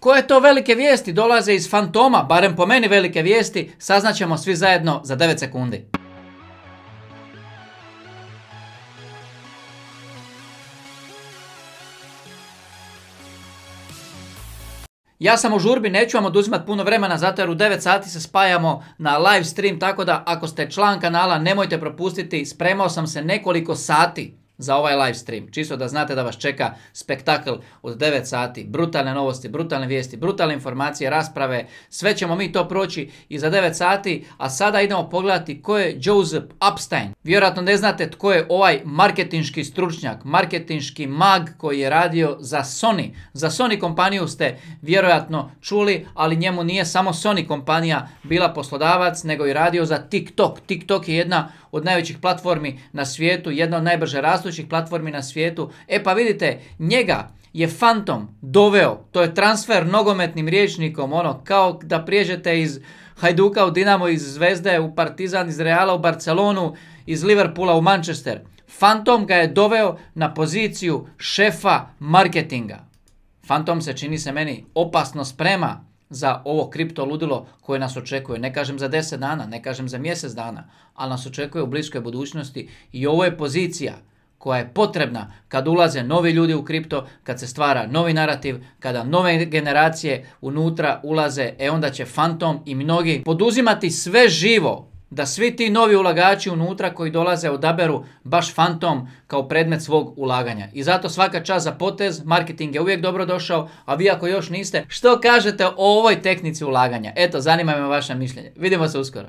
Koje to velike vijesti dolaze iz Fantoma, barem po meni velike vijesti, saznaćemo svi zajedno za 9 sekundi. Ja sam u žurbi, neću vam oduzimati puno vremena, zato jer u 9 sati se spajamo na live stream, tako da ako ste član kanala nemojte propustiti, spremao sam se nekoliko sati za ovaj live stream. Čisto da znate da vas čeka spektakl od 9 sati, brutalne novosti, brutalne vijesti, brutalne informacije, rasprave, sve ćemo mi to proći i za 9 sati, a sada idemo pogledati ko je Joseph Upstein. Vjerojatno ne znate tko je ovaj marketinški stručnjak, marketinški mag koji je radio za Sony. Za Sony kompaniju ste vjerojatno čuli, ali njemu nije samo Sony kompanija bila poslodavac, nego i radio za TikTok. TikTok je jedna od najvećih platformi na svijetu, jedna od najbrže rastućih platformi na svijetu. E pa vidite, njega je Fantom doveo, to je transfer nogometnim riječnikom, ono kao da priježete iz Hajduka u Dinamo, iz Zvezde u Partizan, iz Reala u Barcelonu, iz Liverpoola u Manchester. Fantom ga je doveo na poziciju šefa marketinga. Fantom se čini se meni opasno sprema za ovo kripto ludilo koje nas očekuje. Ne kažem za 10 dana, ne kažem za mjesec dana, ali nas očekuje u bliskoj budućnosti i ovo je pozicija koja je potrebna kad ulaze novi ljudi u kripto, kad se stvara novi narativ, kada nove generacije unutra ulaze, e onda će Fantom i mnogi poduzimati sve živo da svi ti novi ulagači unutra koji dolaze odaberu baš fantom kao predmet svog ulaganja. I zato svaka čast za potez, marketing je uvijek dobro došao, a vi ako još niste, što kažete o ovoj tehnici ulaganja? Eto, zanima me vaše mišljenje. Vidimo se uskoro.